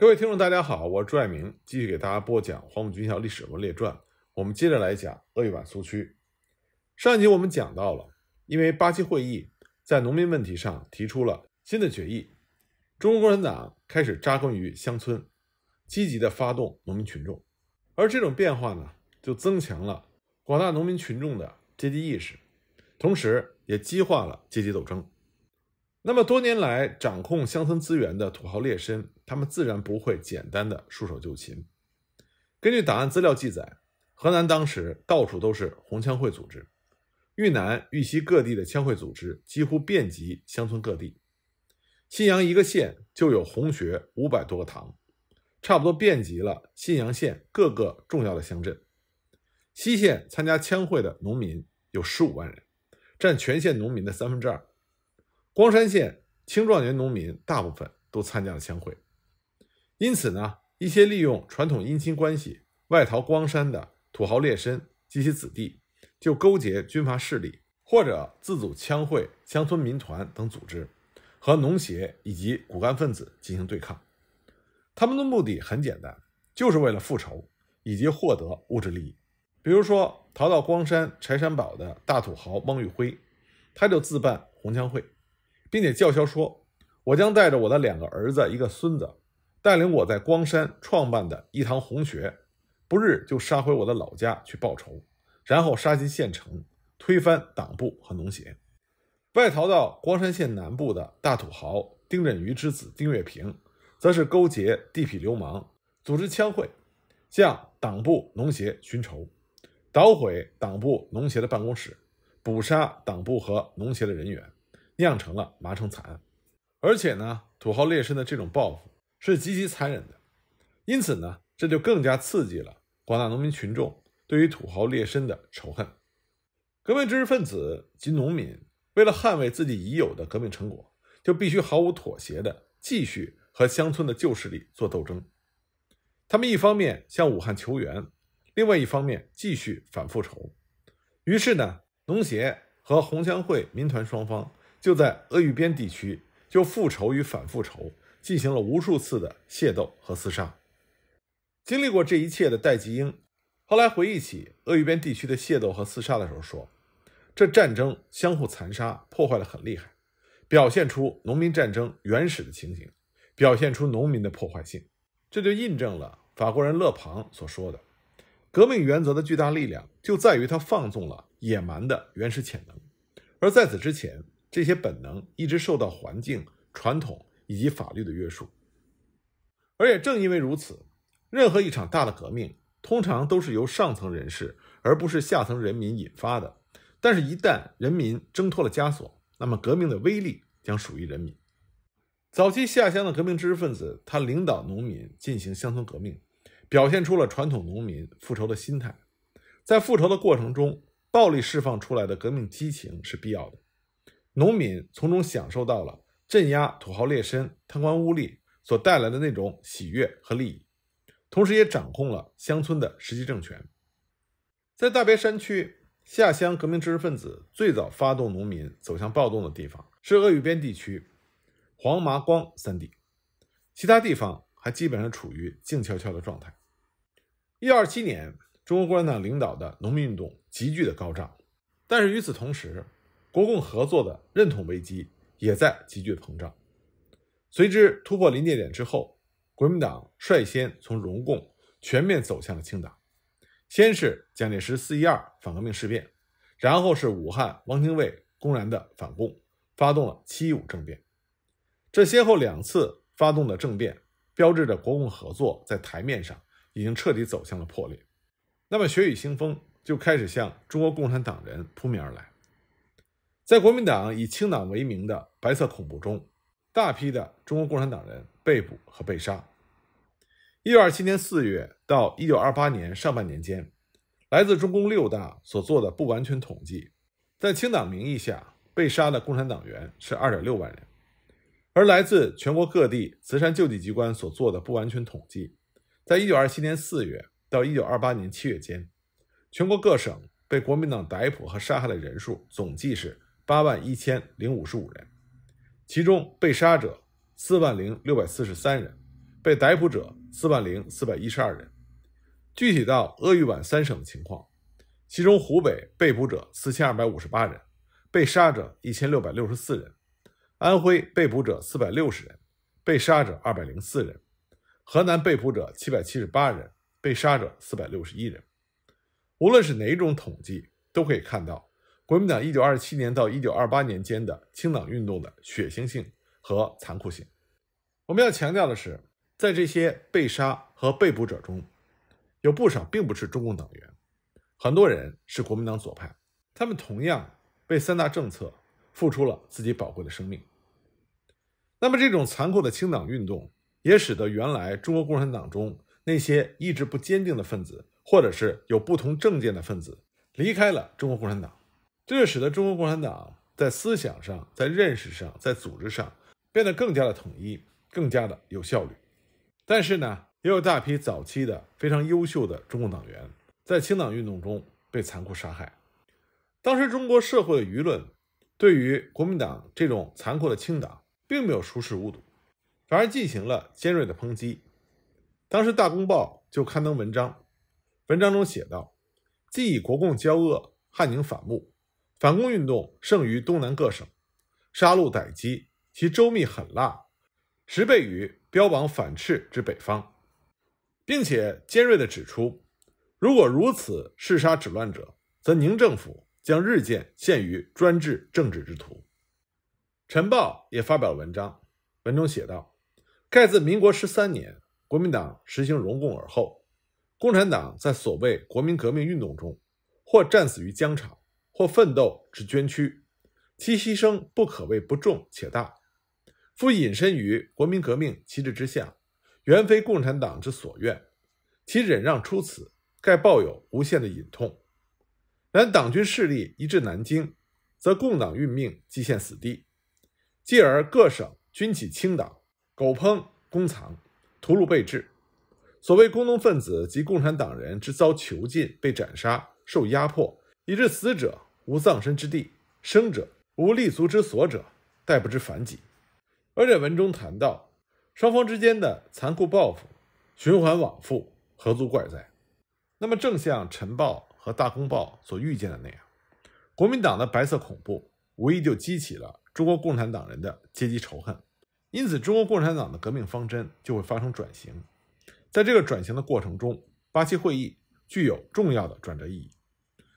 各位听众，大家好，我是朱爱明，继续给大家播讲《黄埔军校历史人物列传》，我们接着来讲鄂豫皖苏区。上一集我们讲到了，因为八七会议在农民问题上提出了新的决议，中国共产党开始扎根于乡村，积极的发动农民群众，而这种变化呢，就增强了广大农民群众的阶级意识，同时也激化了阶级斗争。那么多年来，掌控乡村资源的土豪劣绅，他们自然不会简单的束手就擒。根据档案资料记载，河南当时到处都是红枪会组织，豫南、豫西各地的枪会组织几乎遍及乡村各地。信阳一个县就有红学五百多个堂，差不多遍及了信阳县各个重要的乡镇。西县参加枪会的农民有十五万人，占全县农民的三分之二。光山县青壮年农民大部分都参加了枪会，因此呢，一些利用传统姻亲关系外逃光山的土豪劣绅及其子弟，就勾结军阀势力或者自组枪会、乡村民团等组织，和农协以及骨干分子进行对抗。他们的目的很简单，就是为了复仇以及获得物质利益。比如说，逃到光山柴山堡的大土豪汪玉辉，他就自办红枪会。并且叫嚣说：“我将带着我的两个儿子、一个孙子，带领我在光山创办的一堂红学，不日就杀回我的老家去报仇，然后杀进县城，推翻党部和农协。”外逃到光山县南部的大土豪丁振宇之子丁月平，则是勾结地痞流氓，组织枪会，向党部、农协寻仇，捣毁党部、农协的办公室，捕杀党部和农协的人员。酿成了麻城惨案，而且呢，土豪劣绅的这种报复是极其残忍的，因此呢，这就更加刺激了广大农民群众对于土豪劣绅的仇恨。革命知识分子及农民为了捍卫自己已有的革命成果，就必须毫无妥协的继续和乡村的旧势力做斗争。他们一方面向武汉求援，另外一方面继续反复仇。于是呢，农协和红枪会、民团双方。就在鄂豫边地区，就复仇与反复仇进行了无数次的械斗和厮杀。经历过这一切的戴季英，后来回忆起鄂豫边地区的械斗和厮杀的时候说：“这战争相互残杀，破坏的很厉害，表现出农民战争原始的情形，表现出农民的破坏性。这就印证了法国人勒庞所说的，革命原则的巨大力量就在于他放纵了野蛮的原始潜能。而在此之前。”这些本能一直受到环境、传统以及法律的约束，而也正因为如此，任何一场大的革命通常都是由上层人士而不是下层人民引发的。但是，一旦人民挣脱了枷锁，那么革命的威力将属于人民。早期下乡的革命知识分子，他领导农民进行乡村革命，表现出了传统农民复仇的心态。在复仇的过程中，暴力释放出来的革命激情是必要的。农民从中享受到了镇压土豪劣绅、贪官污吏所带来的那种喜悦和利益，同时也掌控了乡村的实际政权。在大别山区，下乡革命知识分子最早发动农民走向暴动的地方是鄂豫边地区黄麻光三地，其他地方还基本上处于静悄悄的状态。一二七年，中国共产党领导的农民运动急剧的高涨，但是与此同时。国共合作的认同危机也在急剧膨胀，随之突破临界点之后，国民党率先从荣共全面走向了清党，先是蒋介石四一二反革命事变，然后是武汉汪精卫公然的反共，发动了七一五政变，这先后两次发动的政变，标志着国共合作在台面上已经彻底走向了破裂，那么血雨腥风就开始向中国共产党人扑面而来。在国民党以清党为名的白色恐怖中，大批的中国共产党人被捕和被杀。一九二七年四月到一九二八年上半年间，来自中共六大所做的不完全统计，在清党名义下被杀的共产党员是二点六万人。而来自全国各地慈善救济机关所做的不完全统计，在一九二七年四月到一九二八年七月间，全国各省被国民党逮捕和杀害的人数总计是。八万一千零五十五人，其中被杀者四万零六百四十三人，被逮捕者四万零四百一十二人。具体到鄂豫皖三省的情况，其中湖北被捕者四千二百五十八人，被杀者一千六百六十四人；安徽被捕者四百六十人，被杀者二百零四人；河南被捕者七百七十八人，被杀者四百六十一人。无论是哪一种统计，都可以看到。国民党一九二七年到一九二八年间的清党运动的血腥性和残酷性，我们要强调的是，在这些被杀和被捕者中，有不少并不是中共党员，很多人是国民党左派，他们同样为三大政策付出了自己宝贵的生命。那么，这种残酷的清党运动也使得原来中国共产党中那些意志不坚定的分子，或者是有不同政见的分子，离开了中国共产党。这就使得中国共产党在思想上、在认识上、在组织上变得更加的统一，更加的有效率。但是呢，也有大批早期的非常优秀的中共党员在清党运动中被残酷杀害。当时中国社会的舆论对于国民党这种残酷的清党并没有熟视无睹，反而进行了尖锐的抨击。当时《大公报》就刊登文章，文章中写道：“既以国共交恶，汉宁反目。”反共运动胜于东南各省，杀戮歹击，其周密狠辣，十倍于标榜反赤之北方，并且尖锐的指出，如果如此嗜杀止乱者，则宁政府将日渐陷于专制政治之途。晨报也发表了文章，文中写道：“盖自民国十三年国民党实行容共而后，共产党在所谓国民革命运动中，或战死于疆场。”或奋斗之捐躯，其牺牲不可谓不重且大。夫隐身于国民革命旗帜之下，原非共产党之所愿。其忍让出此，盖抱有无限的隐痛。然党军势力移至南京，则共党运命即陷死地。继而各省军起清党，狗烹公藏，屠戮备至。所谓工农分子及共产党人之遭囚禁、被斩杀、受压迫，以致死者。无葬身之地，生者无立足之所者，殆不知反己。而且文中谈到，双方之间的残酷报复，循环往复，何足怪哉？那么，正像《晨报》和《大公报》所预见的那样，国民党的白色恐怖，无疑就激起了中国共产党人的阶级仇恨。因此，中国共产党的革命方针就会发生转型。在这个转型的过程中，八七会议具有重要的转折意义。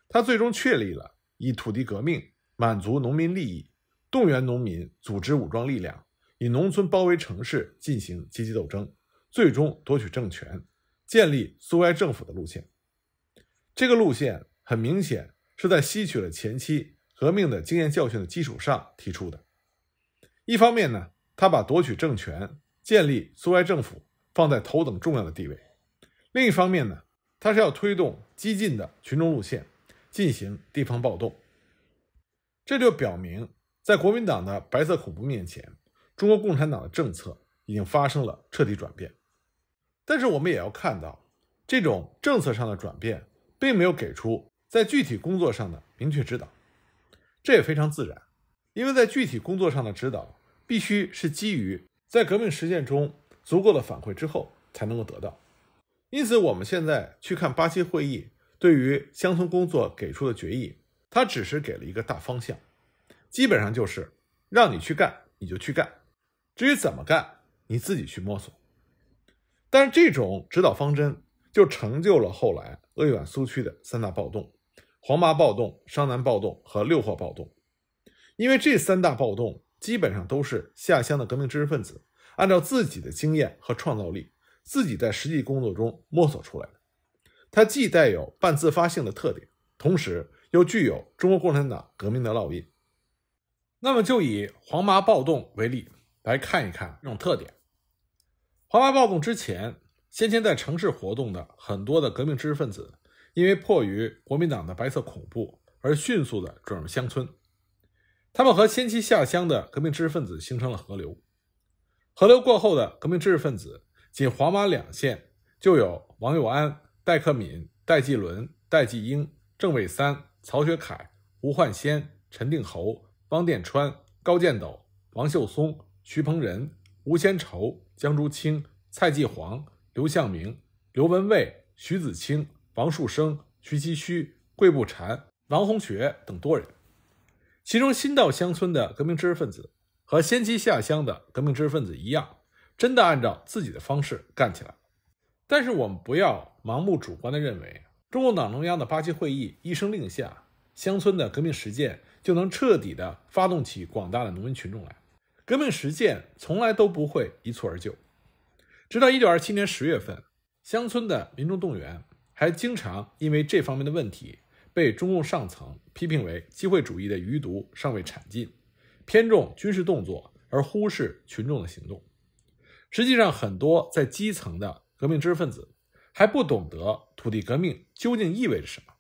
它最终确立了。以土地革命满足农民利益，动员农民组织武装力量，以农村包围城市进行阶级斗争，最终夺取政权，建立苏维埃政府的路线。这个路线很明显是在吸取了前期革命的经验教训的基础上提出的。一方面呢，他把夺取政权、建立苏维埃政府放在头等重要的地位；另一方面呢，他是要推动激进的群众路线。进行地方暴动，这就表明，在国民党的白色恐怖面前，中国共产党的政策已经发生了彻底转变。但是，我们也要看到，这种政策上的转变，并没有给出在具体工作上的明确指导。这也非常自然，因为在具体工作上的指导，必须是基于在革命实践中足够的反馈之后才能够得到。因此，我们现在去看八七会议。对于乡村工作给出的决议，他只是给了一个大方向，基本上就是让你去干，你就去干。至于怎么干，你自己去摸索。但是这种指导方针就成就了后来鄂豫皖苏区的三大暴动：黄麻暴动、商南暴动和六霍暴动。因为这三大暴动基本上都是下乡的革命知识分子按照自己的经验和创造力，自己在实际工作中摸索出来的。它既带有半自发性的特点，同时又具有中国共产党革命的烙印。那么，就以黄麻暴动为例来看一看这种特点。黄麻暴动之前，先前在城市活动的很多的革命知识分子，因为迫于国民党的白色恐怖而迅速的转入乡村，他们和先期下乡的革命知识分子形成了合流。合流过后的革命知识分子，仅黄麻两县就有王友安。戴克敏、戴季伦、戴季英、郑卫三、曹雪凯、吴焕先、陈定侯、汪殿川、高建斗、王秀松、徐鹏仁、吴先筹、江竹清、蔡继煌、刘向明、刘文蔚、徐子清、王树声、徐其虚、桂步蟾、王洪学等多人，其中新到乡村的革命知识分子和先期下乡的革命知识分子一样，真的按照自己的方式干起来，但是我们不要。盲目主观地认为，中共党中央的八七会议一声令下，乡村的革命实践就能彻底地发动起广大的农民群众来。革命实践从来都不会一蹴而就。直到1927年10月份，乡村的民众动员还经常因为这方面的问题，被中共上层批评为机会主义的余毒尚未铲尽，偏重军事动作而忽视群众的行动。实际上，很多在基层的革命知识分子。还不懂得土地革命究竟意味着什么，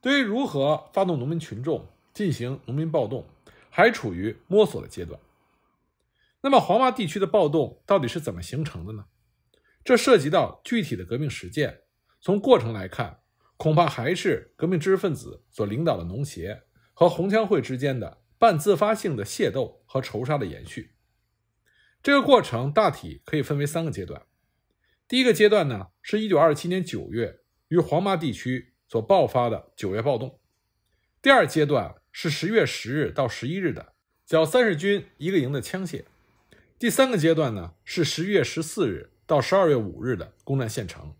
对于如何发动农民群众进行农民暴动，还处于摸索的阶段。那么黄麻地区的暴动到底是怎么形成的呢？这涉及到具体的革命实践。从过程来看，恐怕还是革命知识分子所领导的农协和红枪会之间的半自发性的械斗和仇杀的延续。这个过程大体可以分为三个阶段。第一个阶段呢，是一九二七年九月于黄麻地区所爆发的九月暴动；第二阶段是十月十日到十一日的缴三十军一个营的枪械；第三个阶段呢，是十月十四日到十二月五日的攻占县城。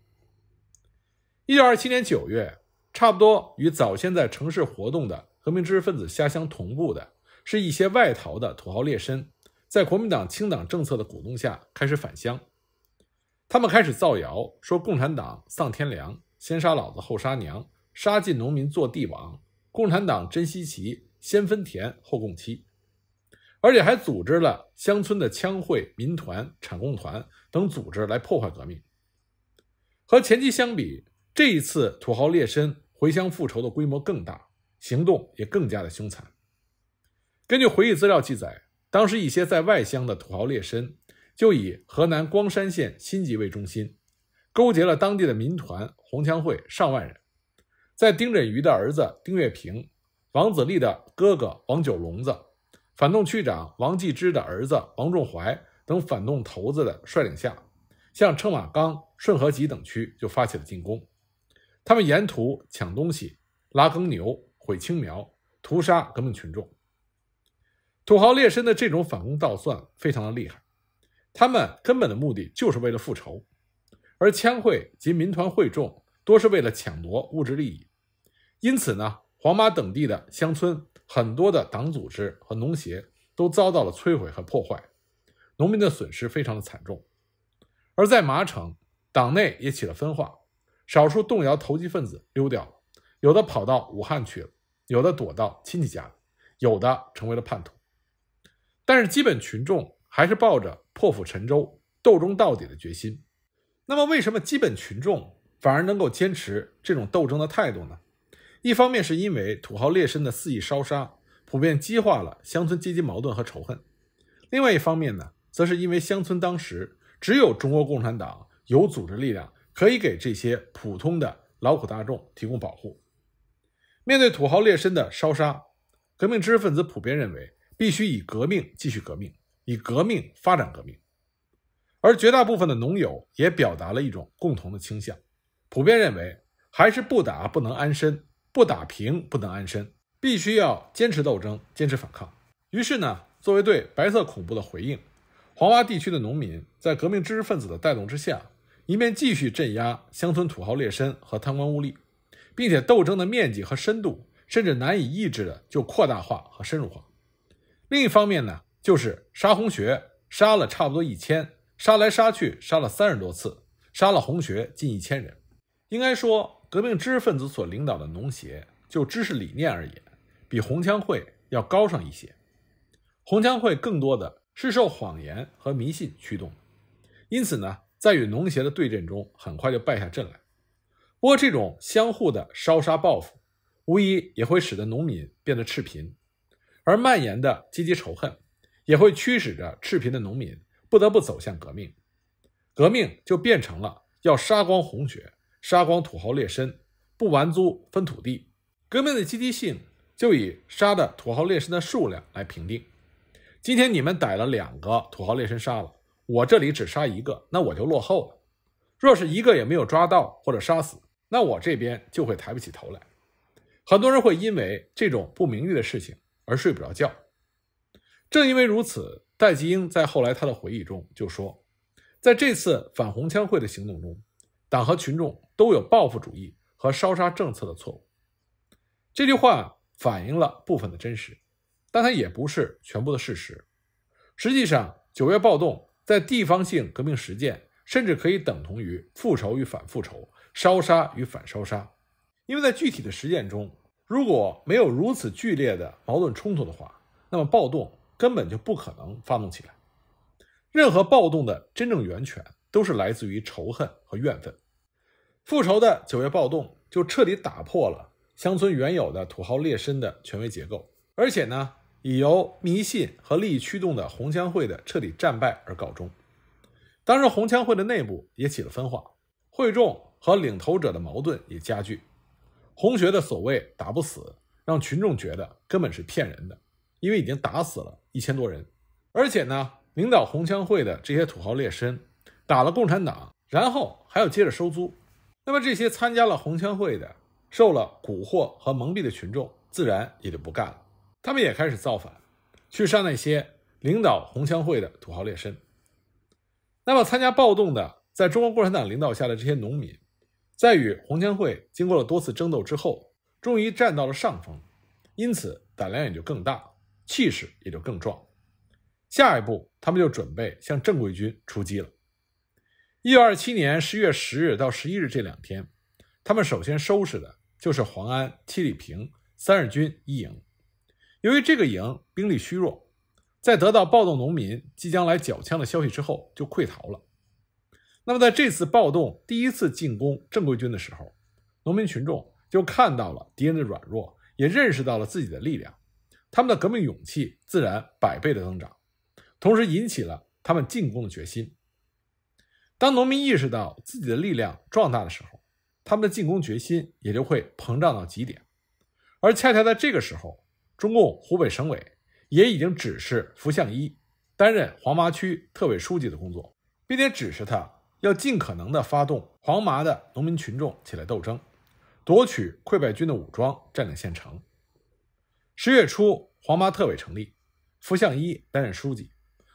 一九二七年九月，差不多与早先在城市活动的革命知识分子下乡同步的，是一些外逃的土豪劣绅，在国民党清党政策的鼓动下开始返乡。他们开始造谣，说共产党丧天良，先杀老子后杀娘，杀尽农民做帝王。共产党珍惜其先分田后共妻，而且还组织了乡村的枪会、民团、产共团等组织来破坏革命。和前期相比，这一次土豪劣绅回乡复仇的规模更大，行动也更加的凶残。根据回忆资料记载，当时一些在外乡的土豪劣绅。就以河南光山县新集为中心，勾结了当地的民团、红枪会上万人，在丁振瑜的儿子丁月平、王子立的哥哥王九龙子、反动区长王继之的儿子王仲怀等反动头子的率领下，向车马岗、顺河集等区就发起了进攻。他们沿途抢东西、拉耕牛、毁青苗、屠杀革命群众。土豪劣绅的这种反攻倒算非常的厉害。他们根本的目的就是为了复仇，而枪会及民团会众多是为了抢夺物质利益，因此呢，黄麻等地的乡村很多的党组织和农协都遭到了摧毁和破坏，农民的损失非常的惨重。而在麻城，党内也起了分化，少数动摇投机分子溜掉了，有的跑到武汉去了，有的躲到亲戚家，有的成为了叛徒。但是基本群众。还是抱着破釜沉舟、斗争到底的决心。那么，为什么基本群众反而能够坚持这种斗争的态度呢？一方面是因为土豪劣绅的肆意烧杀，普遍激化了乡村阶级矛盾和仇恨；另外一方面呢，则是因为乡村当时只有中国共产党有组织力量，可以给这些普通的劳苦大众提供保护。面对土豪劣绅的烧杀，革命知识分子普遍认为，必须以革命继续革命。以革命发展革命，而绝大部分的农友也表达了一种共同的倾向，普遍认为还是不打不能安身，不打平不能安身，必须要坚持斗争，坚持反抗。于是呢，作为对白色恐怖的回应，黄洼地区的农民在革命知识分子的带动之下，一面继续镇压乡村土豪劣绅和贪官污吏，并且斗争的面积和深度甚至难以抑制的就扩大化和深入化。另一方面呢？就是杀红学，杀了差不多一千，杀来杀去，杀了三十多次，杀了红学近一千人。应该说，革命知识分子所领导的农协，就知识理念而言，比红枪会要高尚一些。红枪会更多的是受谎言和迷信驱动，因此呢，在与农协的对阵中，很快就败下阵来。不过，这种相互的烧杀报复，无疑也会使得农民变得赤贫，而蔓延的阶级仇恨。也会驱使着赤贫的农民不得不走向革命，革命就变成了要杀光红学，杀光土豪劣绅，不完租分土地。革命的积极性就以杀的土豪劣绅的数量来评定。今天你们逮了两个土豪劣绅杀了，我这里只杀一个，那我就落后了。若是一个也没有抓到或者杀死，那我这边就会抬不起头来。很多人会因为这种不名誉的事情而睡不着觉。正因为如此，戴季英在后来他的回忆中就说，在这次反红枪会的行动中，党和群众都有报复主义和烧杀政策的错误。这句话反映了部分的真实，但它也不是全部的事实。实际上，九月暴动在地方性革命实践，甚至可以等同于复仇与反复仇、烧杀与反烧杀。因为在具体的实践中，如果没有如此剧烈的矛盾冲突的话，那么暴动。根本就不可能发动起来。任何暴动的真正源泉都是来自于仇恨和怨愤。复仇的九月暴动就彻底打破了乡村原有的土豪劣绅的权威结构，而且呢，以由迷信和利益驱动的红枪会的彻底战败而告终。当时红枪会的内部也起了分化，会众和领头者的矛盾也加剧。红学的所谓打不死，让群众觉得根本是骗人的。因为已经打死了一千多人，而且呢，领导红枪会的这些土豪劣绅打了共产党，然后还要接着收租，那么这些参加了红枪会的、受了蛊惑和蒙蔽的群众，自然也就不干了，他们也开始造反，去杀那些领导红枪会的土豪劣绅。那么参加暴动的，在中国共产党领导下的这些农民，在与红枪会经过了多次争斗之后，终于占到了上风，因此胆量也就更大。气势也就更壮，下一步他们就准备向正规军出击了。一九二七年十月十日到十一日这两天，他们首先收拾的就是黄安七里坪三日军一营。由于这个营兵力虚弱，在得到暴动农民即将来缴枪的消息之后，就溃逃了。那么在这次暴动第一次进攻正规军的时候，农民群众就看到了敌人的软弱，也认识到了自己的力量。他们的革命勇气自然百倍的增长，同时引起了他们进攻的决心。当农民意识到自己的力量壮大的时候，他们的进攻决心也就会膨胀到极点。而恰恰在这个时候，中共湖北省委也已经指示傅相一担任黄麻区特委书记的工作，并且指示他要尽可能的发动黄麻的农民群众起来斗争，夺取溃败军的武装，占领县城。十月初，黄麻特委成立，傅相一担任书记，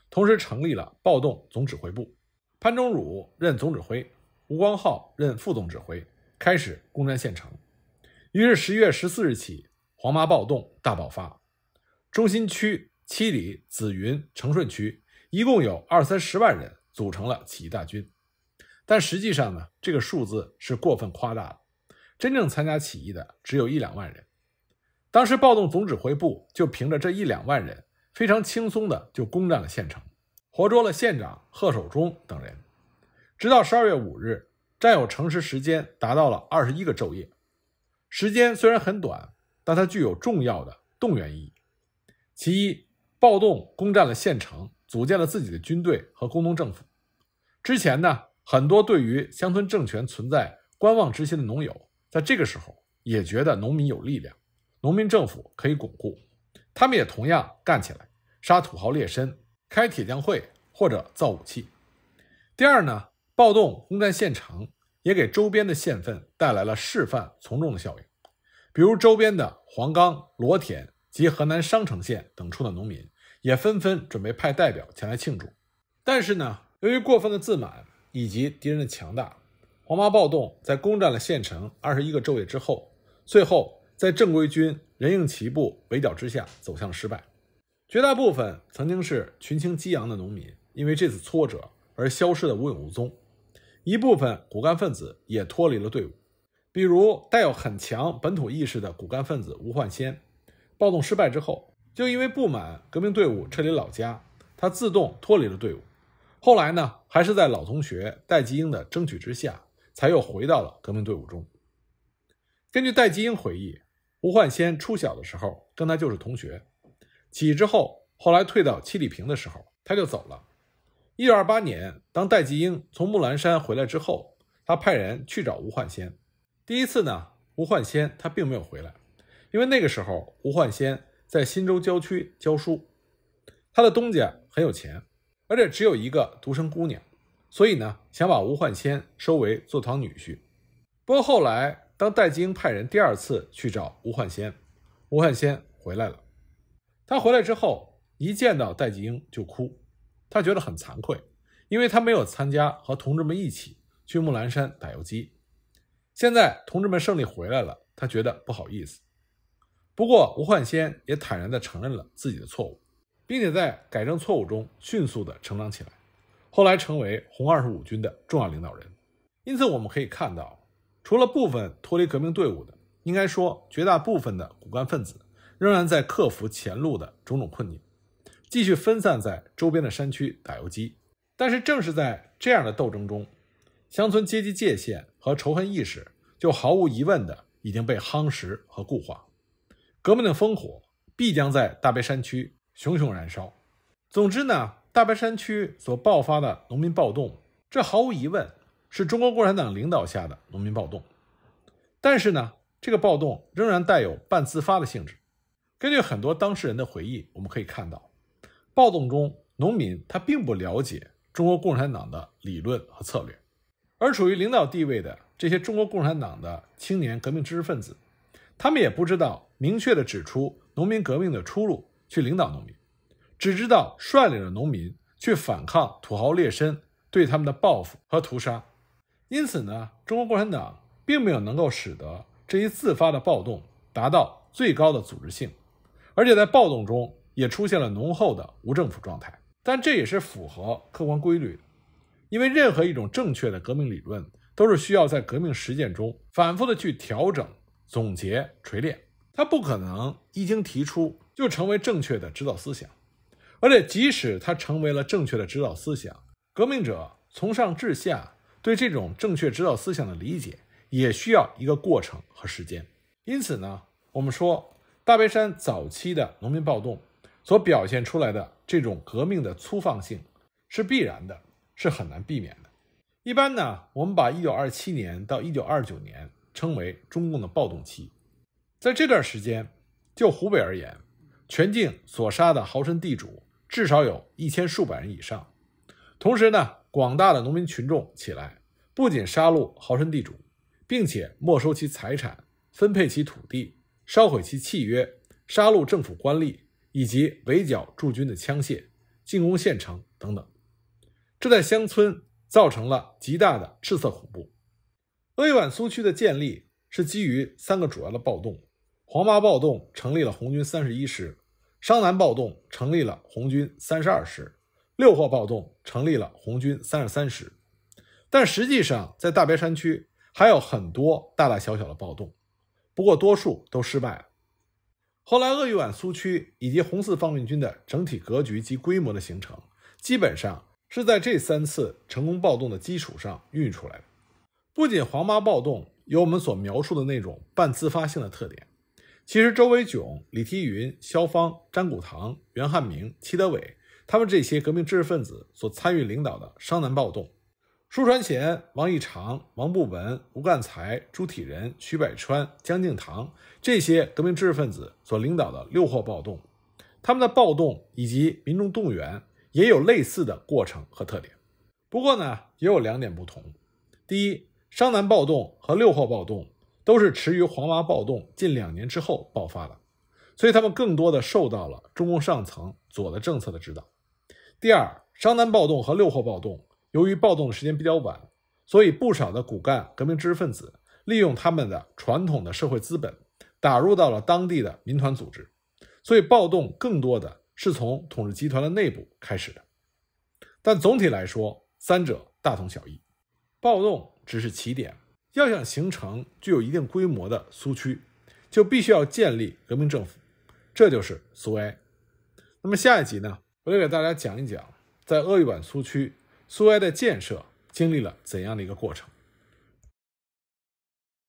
同时成立了暴动总指挥部，潘忠汝任总指挥，吴光浩任副总指挥，开始攻占县城。于是，十一月十四日起，黄麻暴动大爆发。中心区七里、紫云、成顺区一共有二三十万人组成了起义大军，但实际上呢，这个数字是过分夸大了，真正参加起义的只有一两万人。当时暴动总指挥部就凭着这一两万人，非常轻松的就攻占了县城，活捉了县长贺守忠等人。直到十二月五日，占有城市时间达到了二十一个昼夜。时间虽然很短，但它具有重要的动员意义。其一，暴动攻占了县城，组建了自己的军队和工农政府。之前呢，很多对于乡村政权存在观望之心的农友，在这个时候也觉得农民有力量。农民政府可以巩固，他们也同样干起来，杀土豪劣绅，开铁匠会或者造武器。第二呢，暴动攻占县城，也给周边的县份带来了示范从众的效应。比如周边的黄冈、罗田及河南商城县等处的农民，也纷纷准备派代表前来庆祝。但是呢，由于过分的自满以及敌人的强大，黄麻暴动在攻占了县城二十一个昼夜之后，最后。在正规军人应其布围剿之下，走向失败。绝大部分曾经是群情激昂的农民，因为这次挫折而消失的无影无踪。一部分骨干分子也脱离了队伍，比如带有很强本土意识的骨干分子吴焕先，暴动失败之后，就因为不满革命队伍撤离老家，他自动脱离了队伍。后来呢，还是在老同学戴季英的争取之下，才又回到了革命队伍中。根据戴季英回忆。吴焕先初小的时候跟他就是同学，起义之后，后来退到七里坪的时候，他就走了。一九二八年，当戴季英从木兰山回来之后，他派人去找吴焕先。第一次呢，吴焕先他并没有回来，因为那个时候吴焕先在新州郊区教书，他的东家很有钱，而且只有一个独生姑娘，所以呢，想把吴焕先收为坐堂女婿。不过后来。当戴季英派人第二次去找吴焕先，吴焕先回来了。他回来之后，一见到戴季英就哭，他觉得很惭愧，因为他没有参加和同志们一起去木兰山打游击。现在同志们胜利回来了，他觉得不好意思。不过吴焕先也坦然地承认了自己的错误，并且在改正错误中迅速地成长起来，后来成为红二十五军的重要领导人。因此，我们可以看到。除了部分脱离革命队伍的，应该说绝大部分的骨干分子，仍然在克服前路的种种困境，继续分散在周边的山区打游击。但是，正是在这样的斗争中，乡村阶级界限和仇恨意识就毫无疑问的已经被夯实和固化。革命的烽火必将在大别山区熊熊燃烧。总之呢，大别山区所爆发的农民暴动，这毫无疑问。是中国共产党领导下的农民暴动，但是呢，这个暴动仍然带有半自发的性质。根据很多当事人的回忆，我们可以看到，暴动中农民他并不了解中国共产党的理论和策略，而处于领导地位的这些中国共产党的青年革命知识分子，他们也不知道明确的指出农民革命的出路，去领导农民，只知道率领着农民去反抗土豪劣绅对他们的报复和屠杀。因此呢，中国共产党并没有能够使得这一自发的暴动达到最高的组织性，而且在暴动中也出现了浓厚的无政府状态。但这也是符合客观规律的，因为任何一种正确的革命理论都是需要在革命实践中反复的去调整、总结、锤炼，它不可能一经提出就成为正确的指导思想。而且，即使它成为了正确的指导思想，革命者从上至下。对这种正确指导思想的理解，也需要一个过程和时间。因此呢，我们说大别山早期的农民暴动所表现出来的这种革命的粗放性，是必然的，是很难避免的。一般呢，我们把一九二七年到一九二九年称为中共的暴动期。在这段时间，就湖北而言，全境所杀的豪绅地主至少有一千数百人以上。同时呢。广大的农民群众起来，不仅杀戮豪绅地主，并且没收其财产，分配其土地，烧毁其契约，杀戮政府官吏以及围剿驻军的枪械，进攻县城等等。这在乡村造成了极大的赤色恐怖。豫皖苏区的建立是基于三个主要的暴动：黄麻暴动成立了红军三十一师，商南暴动成立了红军三十二师。六祸暴动成立了红军三十三师，但实际上在大别山区还有很多大大小小的暴动，不过多数都失败了。后来鄂豫皖苏区以及红四方面军的整体格局及规模的形成，基本上是在这三次成功暴动的基础上孕育出来的。不仅黄麻暴动有我们所描述的那种半自发性的特点，其实周维炯、李提云、肖芳、詹古堂、袁汉明、戚德伟。他们这些革命知识分子所参与领导的商南暴动，舒传贤、王义长、王步文、吴干才、朱体仁、徐百川、江敬堂这些革命知识分子所领导的六号暴动，他们的暴动以及民众动员也有类似的过程和特点。不过呢，也有两点不同：第一，商南暴动和六号暴动都是迟于黄麻暴动近两年之后爆发的，所以他们更多的受到了中共上层左的政策的指导。第二，商南暴动和六货暴动，由于暴动的时间比较晚，所以不少的骨干革命知识分子利用他们的传统的社会资本，打入到了当地的民团组织，所以暴动更多的是从统治集团的内部开始的。但总体来说，三者大同小异，暴动只是起点，要想形成具有一定规模的苏区，就必须要建立革命政府，这就是苏维埃。那么下一集呢？我就给大家讲一讲，在鄂豫皖苏区，苏维埃的建设经历了怎样的一个过程。